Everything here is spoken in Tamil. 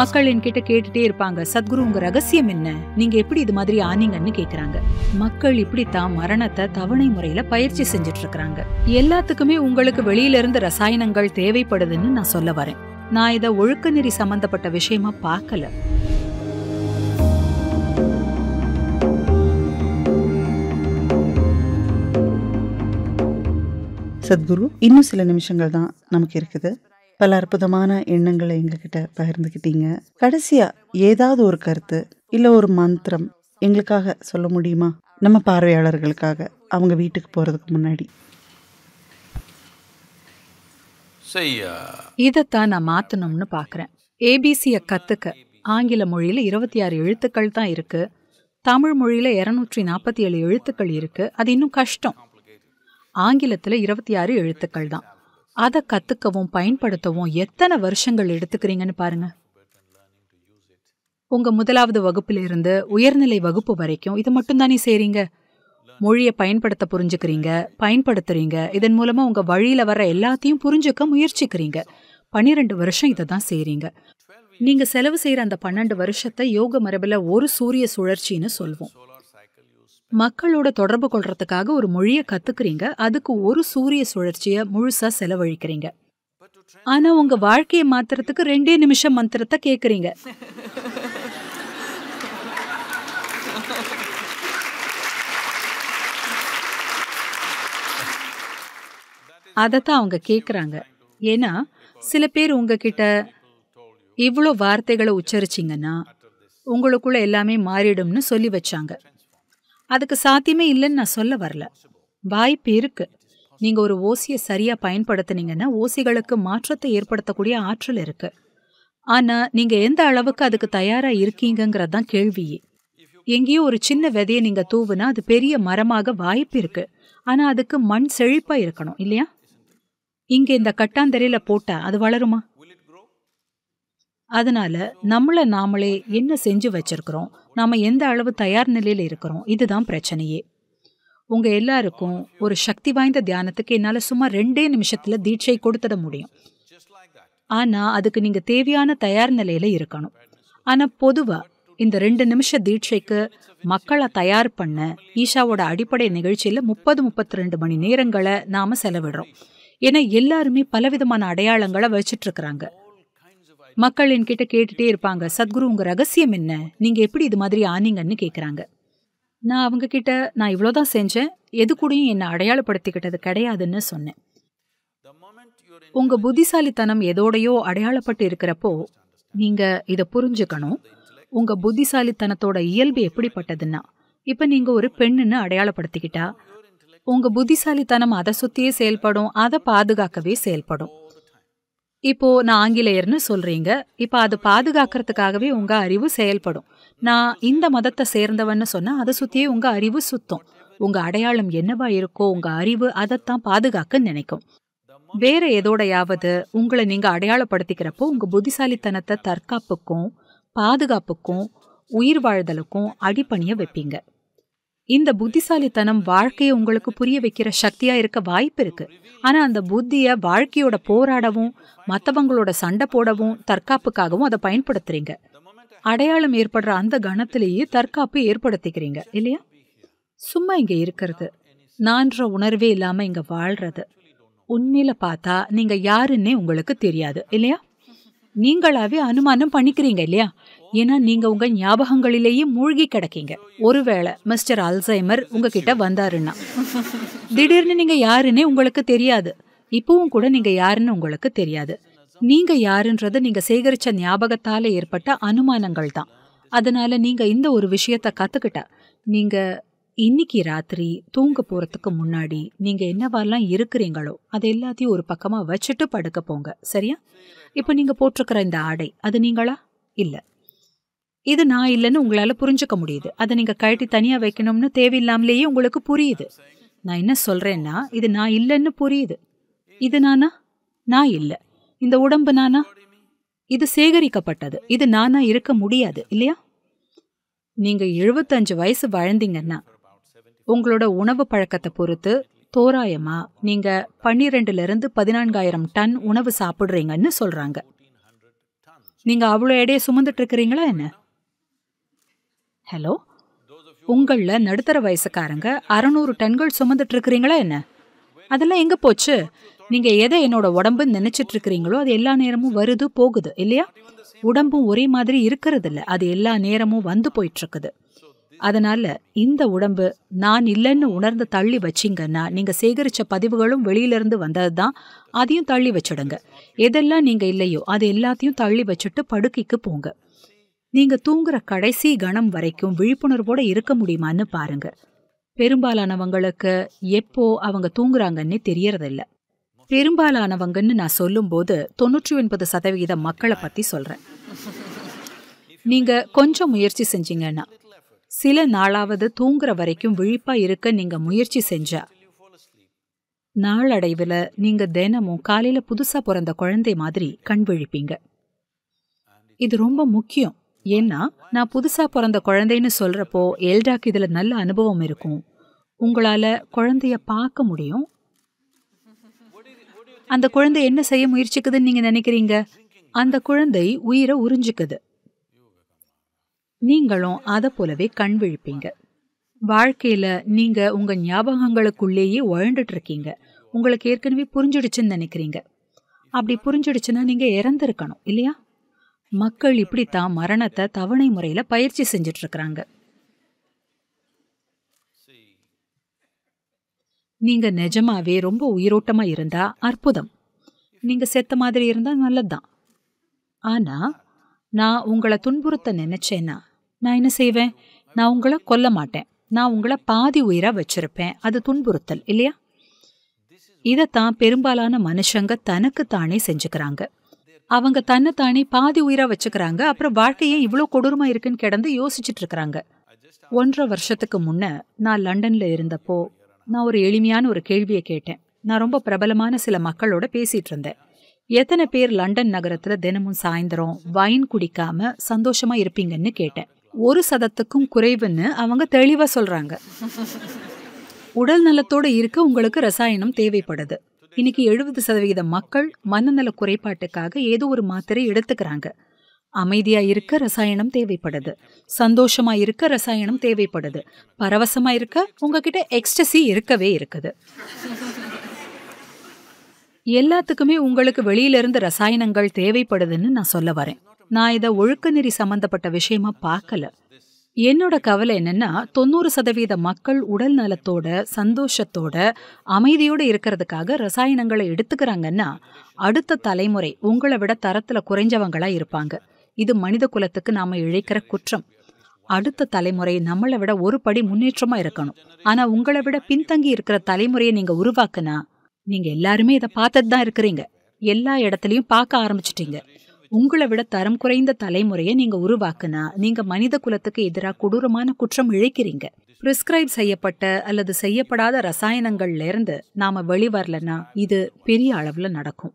மக்கள் என்கிட்ட கேட்டுட்டே இருப்பாங்க சத்குரு உங்க ரகசியம் என்ன நீங்க எப்படி இது மாதிரி ஆனீங்கன்னு கேக்குறாங்க மக்கள் இப்படித்தான் மரணத்தை தவணை முறையில பயிற்சி செஞ்சுட்டு இருக்கிறாங்க எல்லாத்துக்குமே உங்களுக்கு வெளியில இருந்து ரசாயனங்கள் தேவைப்படுதுன்னு நான் சொல்ல வரேன் நான் இதை ஒழுக்க நெறி சம்பந்தப்பட்ட விஷயமா பார்க்கல சத்குரு இன்னும் சில நிமிஷங்கள் தான் நமக்கு இருக்குது பல அற்புதமான எண்ணங்களை எங்ககிட்ட பகிர்ந்துக்கிட்டீங்க கடைசியாக ஏதாவது ஒரு கருத்து இல்லை ஒரு மந்திரம் எங்களுக்காக சொல்ல முடியுமா நம்ம பார்வையாளர்களுக்காக அவங்க வீட்டுக்கு போகிறதுக்கு முன்னாடி இதைத்தான் நான் மாற்றணும்னு பார்க்குறேன் ஏபிசியை கற்றுக்க ஆங்கில மொழியில் இருபத்தி ஆறு எழுத்துக்கள் தான் இருக்குது தமிழ் மொழியில இருநூற்றி நாற்பத்தி ஏழு எழுத்துக்கள் இருக்குது அது இன்னும் கஷ்டம் ஆங்கிலத்தில் இருபத்தி ஆறு எழுத்துக்கள் தான் அதை கற்றுக்கவும் பயன்படுத்தவும் எத்தனை வருஷங்கள் எடுத்துக்கிறீங்கன்னு பாருங்க உங்கள் முதலாவது வகுப்பிலிருந்து உயர்நிலை வகுப்பு வரைக்கும் இதை மட்டும் தானே செய்கிறீங்க மொழியை பயன்படுத்த புரிஞ்சுக்கிறீங்க பயன்படுத்துறீங்க இதன் மூலமாக உங்கள் வழியில் வர எல்லாத்தையும் புரிஞ்சுக்க முயற்சிக்கிறீங்க பன்னிரெண்டு வருஷம் இதை தான் செய்கிறீங்க நீங்கள் செலவு செய்கிற அந்த பன்னெண்டு வருஷத்தை யோக மரபில் ஒரு சூரிய சுழற்சின்னு சொல்வோம் மக்களோட தொடர்பு கொள்றதுக்காக ஒரு மொழியை கத்துக்கிறீங்க அதுக்கு ஒரு சூரிய சுழற்சியை முழுசா செலவழிக்கிறீங்க ஆனா உங்க வாழ்க்கையை மாத்துறதுக்கு ரெண்டே நிமிஷம் மந்திரத்தை கேக்குறீங்க அதைத்தான் அவங்க கேட்குறாங்க ஏன்னா சில பேர் உங்ககிட்ட இவ்வளோ வார்த்தைகளை உச்சரிச்சிங்கன்னா உங்களுக்குள்ள எல்லாமே மாறிடும்னு சொல்லி வச்சாங்க அதுக்கு சாத்தியமே இல்லைன்னு நான் சொல்ல வரல வாய்ப்பு இருக்கு நீங்க ஒரு ஓசியை சரியா பயன்படுத்தினீங்கன்னா ஓசிகளுக்கு மாற்றத்தை ஏற்படுத்தக்கூடிய ஆற்றல் இருக்கு ஆனா நீங்க எந்த அளவுக்கு அதுக்கு தயாரா இருக்கீங்கிறதான் தான் கேள்வியே எங்கேயோ ஒரு சின்ன விதையை நீங்க தூவுனா அது பெரிய மரமாக வாய்ப்பு இருக்கு ஆனா அதுக்கு மண் செழிப்பா இருக்கணும் இல்லையா இங்க இந்த கட்டாந்தரையில போட்டா அது வளருமா அதனால நம்மளை நாமளே என்ன செஞ்சு வச்சிருக்கிறோம் நாம் எந்த அளவு தயார் நிலையில் இருக்கிறோம் இதுதான் பிரச்சனையே உங்கள் எல்லாருக்கும் ஒரு சக்தி வாய்ந்த தியானத்துக்கு என்னால் சும்மா ரெண்டே நிமிஷத்தில் தீட்சை கொடுத்துட முடியும் ஆனால் அதுக்கு நீங்கள் தேவையான தயார் நிலையில் இருக்கணும் ஆனால் பொதுவாக இந்த ரெண்டு நிமிஷ தீட்சைக்கு மக்களை தயார் பண்ண ஈஷாவோட அடிப்படை நிகழ்ச்சியில் முப்பது முப்பத்தி ரெண்டு மணி நேரங்களை நாம் செலவிடுறோம் ஏன்னா எல்லாருமே பலவிதமான அடையாளங்களை வச்சுட்டு இருக்கிறாங்க மக்கள் என்கிட்ட கேட்டுட்டே இருப்பாங்க சத்குரு உங்க ரகசியம் என்ன நீங்க எப்படி இது மாதிரி ஆனீங்கன்னு கேட்குறாங்க நான் அவங்க கிட்ட நான் இவ்வளோதான் செஞ்சேன் எது கூடயும் என்னை அடையாளப்படுத்திக்கிட்டது கிடையாதுன்னு சொன்னேன் உங்க புத்திசாலித்தனம் எதோடையோ அடையாளப்பட்டு இருக்கிறப்போ நீங்க இதை புரிஞ்சுக்கணும் உங்க புத்திசாலித்தனத்தோட இயல்பு எப்படிப்பட்டதுன்னா இப்ப நீங்க ஒரு பெண்ணுன்னு அடையாளப்படுத்திக்கிட்டா உங்க புத்திசாலித்தனம் அதை சுத்தியே செயல்படும் அதை பாதுகாக்கவே செயல்படும் இப்போ நான் ஆங்கிலேயர்னு சொல்றீங்க இப்போ அதை பாதுகாக்கிறதுக்காகவே உங்க அறிவு செயல்படும் நான் இந்த மதத்தை சேர்ந்தவன்னு சொன்னா அதை சுத்தியே உங்க அறிவு சுத்தம் உங்க அடையாளம் என்னவா இருக்கோ உங்க அறிவு அதைத்தான் பாதுகாக்க நினைக்கும் வேற எதோடையாவது உங்களை நீங்க அடையாளப்படுத்திக்கிறப்போ உங்க புத்திசாலித்தனத்தை தற்காப்புக்கும் பாதுகாப்புக்கும் உயிர் வாழ்தலுக்கும் அடிப்பணிய வைப்பீங்க இந்த புத்திசாலித்தனம் வாழ்க்கையை உங்களுக்கு புரிய வைக்கிற சக்தியா இருக்க வாய்ப்பு இருக்கு ஆனா அந்த புத்திய வாழ்க்கையோட போராடவும் மற்றவங்களோட சண்டை போடவும் தற்காப்புக்காகவும் அதை பயன்படுத்துறீங்க அடையாளம் ஏற்படுற அந்த கணத்திலேயே தற்காப்பு ஏற்படுத்திக்கிறீங்க இல்லையா சும்மா இங்க இருக்கிறது நான்ற உணர்வே இல்லாம இங்க வாழ்றது உண்மையில பார்த்தா நீங்க யாருன்னே உங்களுக்கு தெரியாது இல்லையா நீங்களாவே அனுமானம் பண்ணிக்கிறீங்க இல்லையா ஏன்னா நீங்க உங்க ஞாபகங்களிலேயே மூழ்கி கிடக்கீங்க ஒருவேளை மிஸ்டர் அல்சைமர் உங்ககிட்ட வந்தாருன்னா திடீர்னு நீங்க யாருன்னே உங்களுக்கு தெரியாது இப்பவும் கூட நீங்க யாருன்னு உங்களுக்கு தெரியாது நீங்க யாருன்றது நீங்க சேகரிச்ச ஞாபகத்தால ஏற்பட்ட அனுமானங்கள் தான் அதனால நீங்க இந்த ஒரு விஷயத்த கத்துக்கிட்ட நீங்க இன்னைக்கு ராத்திரி தூங்க போறதுக்கு முன்னாடி நீங்க என்னவாலாம் இருக்கிறீங்களோ அது எல்லாத்தையும் ஒரு பக்கமா வச்சுட்டு படுக்க போங்க சரியா இப்போ நீங்க போட்டிருக்கிற இந்த ஆடை அது நீங்களா இல்லை இது நான் இல்லைன்னு உங்களால் புரிஞ்சுக்க முடியுது அதை நீங்கள் கழட்டி தனியாக வைக்கணும்னு தேவையில்லாமலேயே உங்களுக்கு புரியுது நான் என்ன சொல்கிறேன்னா இது நான் இல்லைன்னு புரியுது இது நானா நான் இல்லை இந்த உடம்பு நானா இது சேகரிக்கப்பட்டது இது நானா இருக்க முடியாது இல்லையா நீங்கள் எழுபத்தஞ்சு வயசு வாழ்ந்தீங்கன்னா உங்களோட உணவு பழக்கத்தை பொறுத்து தோராயமா நீங்க பன்னிரெண்டுல இருந்து பதினான்காயிரம் டன் உணவு சாப்பிடுறீங்கன்னு சொல்றாங்க நீங்க அவ்வளோ எடையை சுமந்துட்டு இருக்கிறீங்களா என்ன ஹலோ உங்களில் நடுத்தர வயசுக்காரங்க அறநூறு டன்கள் சுமந்துட்டு இருக்கிறீங்களா என்ன அதெல்லாம் எங்கே போச்சு நீங்கள் எதை என்னோட உடம்பு நினைச்சிட்டு இருக்கிறீங்களோ அது எல்லா நேரமும் வருது போகுது இல்லையா உடம்பும் ஒரே மாதிரி இருக்கிறது இல்லை அது எல்லா நேரமும் வந்து போயிட்டுருக்குது அதனால் இந்த உடம்பு நான் இல்லைன்னு உணர்ந்து தள்ளி வச்சிங்கன்னா நீங்கள் சேகரித்த பதிவுகளும் வெளியிலேருந்து வந்தது தான் அதையும் தள்ளி வச்சிடுங்க எதெல்லாம் நீங்கள் இல்லையோ அது எல்லாத்தையும் தள்ளி வச்சுட்டு படுக்கைக்கு போங்க நீங்க தூங்குற கடைசி கணம் வரைக்கும் விழிப்புணர்வோட இருக்க முடியுமான்னு பாருங்க பெரும்பாலானவங்களுக்கு எப்போ அவங்க தூங்குறாங்கன்னே தெரியறதில்ல பெரும்பாலானவங்கன்னு நான் சொல்லும்போது தொண்ணூற்றி ஒன்பது சதவிகித மக்களை பத்தி சொல்றேன் நீங்க கொஞ்சம் முயற்சி செஞ்சீங்கன்னா சில நாளாவது தூங்குற வரைக்கும் விழிப்பா இருக்க நீங்க முயற்சி செஞ்சா நாளடைவில் நீங்க தினமும் காலையில புதுசா பிறந்த குழந்தை மாதிரி கண் விழிப்பீங்க இது ரொம்ப முக்கியம் ஏன்னா நான் புதுசாக பிறந்த குழந்தைன்னு சொல்கிறப்போ எல்டாக்கு இதில் நல்ல அனுபவம் இருக்கும் உங்களால் குழந்தைய பார்க்க முடியும் அந்த குழந்தை என்ன செய்ய முயற்சிக்குதுன்னு நீங்கள் நினைக்கிறீங்க அந்த குழந்தை உயிரை உறிஞ்சிக்குது நீங்களும் அதை போலவே கண் விழிப்பீங்க வாழ்க்கையில் நீங்கள் உங்கள் ஞாபகங்களுக்குள்ளேயே உழண்டுட்டு இருக்கீங்க உங்களுக்கு ஏற்கனவே புரிஞ்சிடுச்சுன்னு நினைக்கிறீங்க அப்படி புரிஞ்சிடுச்சுன்னா நீங்கள் இறந்துருக்கணும் இல்லையா மக்கள் இப்படி தான் மரணத்தை தவணை முறையில் பயிற்சி செஞ்சிட்ருக்கிறாங்க நீங்க நிஜமாவே ரொம்ப உயிரோட்டமா இருந்தா அற்புதம் நீங்க செத்த மாதிரி இருந்தா நல்லதுதான் ஆனா நான் உங்களை துன்புறுத்த நினைச்சேன்னா நான் என்ன செய்வேன் நான் உங்களை கொல்ல மாட்டேன் நான் உங்களை பாதி உயிரா வச்சிருப்பேன் அது துன்புறுத்தல் இல்லையா இதைத்தான் பெரும்பாலான மனுஷங்க தனக்கு தானே செஞ்சுக்கிறாங்க அவங்க தன்னைத்தானே பாதி உயிரா வச்சுக்கிறாங்க அப்புறம் வாழ்க்கையே இவ்வளோ கொடூரமா இருக்குன்னு கிடந்து யோசிச்சுட்டு இருக்கிறாங்க ஒன்றரை வருஷத்துக்கு முன்ன நான் லண்டன்ல இருந்தப்போ நான் ஒரு எளிமையான ஒரு கேள்வியை கேட்டேன் நான் ரொம்ப பிரபலமான சில மக்களோட பேசிட்டு இருந்தேன் எத்தனை பேர் லண்டன் நகரத்துல தினமும் சாயந்தரம் வைன் குடிக்காம சந்தோஷமா இருப்பீங்கன்னு கேட்டேன் ஒரு சதத்துக்கும் குறைவுன்னு அவங்க தெளிவா சொல்றாங்க உடல் நலத்தோட இருக்க உங்களுக்கு ரசாயனம் தேவைப்படுது இன்னைக்கு எழுபது சதவிகித மக்கள் மனநல குறைபாட்டுக்காக ஏதோ ஒரு மாத்திரை எடுத்துக்கிறாங்க அமைதியா இருக்க ரசாயனம் தேவைப்படுது சந்தோஷமா இருக்க ரசாயனம் தேவைப்படுது பரவசமா இருக்க உங்ககிட்ட எக்ஸ்டசி இருக்கவே இருக்குது எல்லாத்துக்குமே உங்களுக்கு வெளியில இருந்து ரசாயனங்கள் தேவைப்படுதுன்னு நான் சொல்ல வரேன் நான் இதை ஒழுக்க நெறி சம்பந்தப்பட்ட விஷயமா பார்க்கல என்னோட கவலை என்னன்னா தொண்ணூறு சதவீத மக்கள் உடல் நலத்தோட சந்தோஷத்தோட அமைதியோட இருக்கிறதுக்காக ரசாயனங்களை எடுத்துக்கிறாங்கன்னா அடுத்த தலைமுறை உங்களை விட தரத்துல குறைஞ்சவங்களா இருப்பாங்க இது மனித குலத்துக்கு நாம இழைக்கிற குற்றம் அடுத்த தலைமுறை நம்மளை விட ஒரு படி முன்னேற்றமா இருக்கணும் ஆனா உங்களை விட பின்தங்கி இருக்கிற தலைமுறையை நீங்க உருவாக்குனா நீங்க எல்லாருமே இதை பார்த்துட்டு தான் இருக்கிறீங்க எல்லா இடத்துலையும் பார்க்க ஆரம்பிச்சிட்டீங்க உங்களை விட தரம் குறைந்த தலைமுறையை நீங்க உருவாக்குனா நீங்க மனித குலத்துக்கு எதிராக கொடூரமான குற்றம் இழைக்கிறீங்க பிரிஸ்கிரைப் செய்யப்பட்ட அல்லது செய்யப்படாத ரசாயனங்கள்ல இருந்து நாம வெளிவரலன்னா இது பெரிய அளவுல நடக்கும்